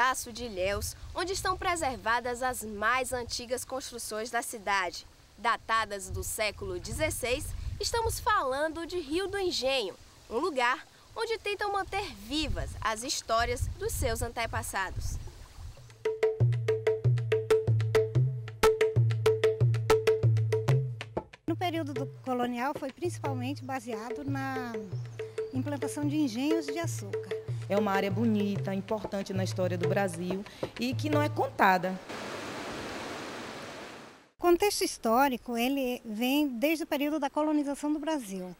pedaço de Ilhéus, onde estão preservadas as mais antigas construções da cidade. Datadas do século XVI, estamos falando de Rio do Engenho, um lugar onde tentam manter vivas as histórias dos seus antepassados. No período colonial foi principalmente baseado na implantação de engenhos de açúcar é uma área bonita, importante na história do Brasil e que não é contada. O contexto histórico ele vem desde o período da colonização do Brasil,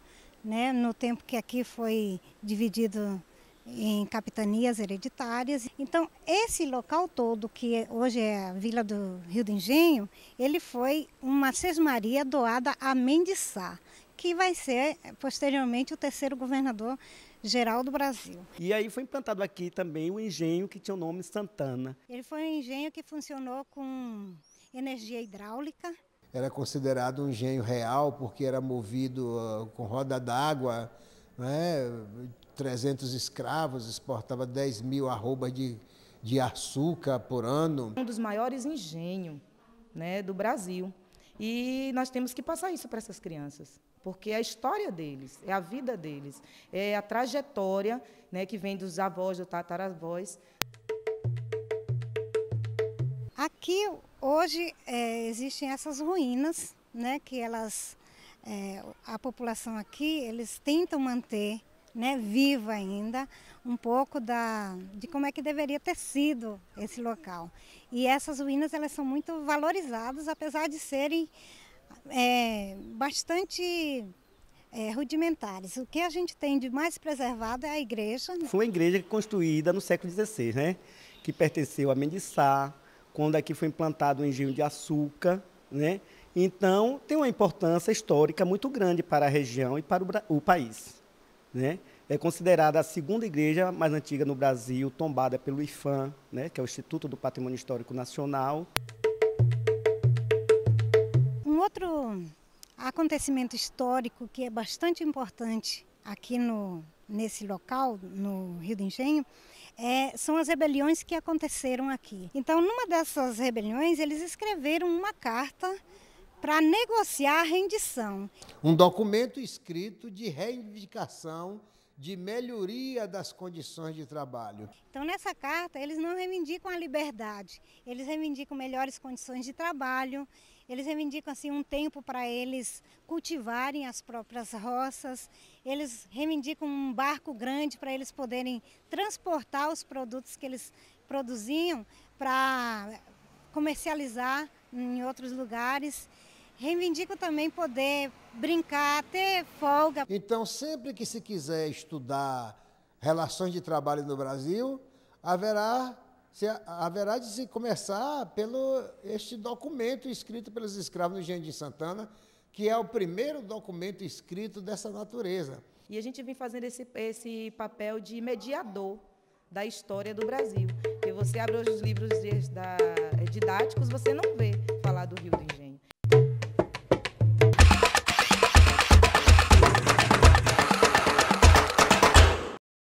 né? no tempo que aqui foi dividido em capitanias hereditárias. Então, esse local todo, que hoje é a Vila do Rio do Engenho, ele foi uma sesmaria doada a Mendissá, que vai ser posteriormente o terceiro governador geral do Brasil. E aí foi implantado aqui também o engenho que tinha o nome Santana. Ele foi um engenho que funcionou com energia hidráulica. Era considerado um engenho real porque era movido ah, com roda d'água, né? 300 escravos, exportava 10 mil arrobas de, de açúcar por ano. Um dos maiores engenhos né, do Brasil. E nós temos que passar isso para essas crianças porque é a história deles, é a vida deles, é a trajetória né, que vem dos avós, do tataravós. Aqui hoje é, existem essas ruínas, né, que elas é, a população aqui eles tentam manter né, viva ainda um pouco da, de como é que deveria ter sido esse local. E essas ruínas elas são muito valorizadas, apesar de serem é, bastante é, rudimentares. O que a gente tem de mais preservado é a igreja. Né? Foi uma igreja construída no século XVI, né? que pertenceu a Mendiçá, quando aqui foi implantado o engenho de açúcar. Né? Então, tem uma importância histórica muito grande para a região e para o, o país. Né? É considerada a segunda igreja mais antiga no Brasil, tombada pelo IFAM, né? que é o Instituto do Patrimônio Histórico Nacional. Um outro acontecimento histórico que é bastante importante aqui no, nesse local, no Rio do Engenho, é, são as rebeliões que aconteceram aqui. Então, numa dessas rebeliões, eles escreveram uma carta para negociar a rendição. Um documento escrito de reivindicação de melhoria das condições de trabalho. Então, nessa carta, eles não reivindicam a liberdade, eles reivindicam melhores condições de trabalho, eles reivindicam assim um tempo para eles cultivarem as próprias roças. Eles reivindicam um barco grande para eles poderem transportar os produtos que eles produziam para comercializar em outros lugares. Reivindico também poder brincar, ter folga. Então, sempre que se quiser estudar relações de trabalho no Brasil, haverá se, haverá de se começar pelo este documento escrito pelos escravos no Engenho de Santana, que é o primeiro documento escrito dessa natureza. E a gente vem fazendo esse, esse papel de mediador da história do Brasil. Porque você abre os livros didáticos, você não vê falar do Rio do Engenho.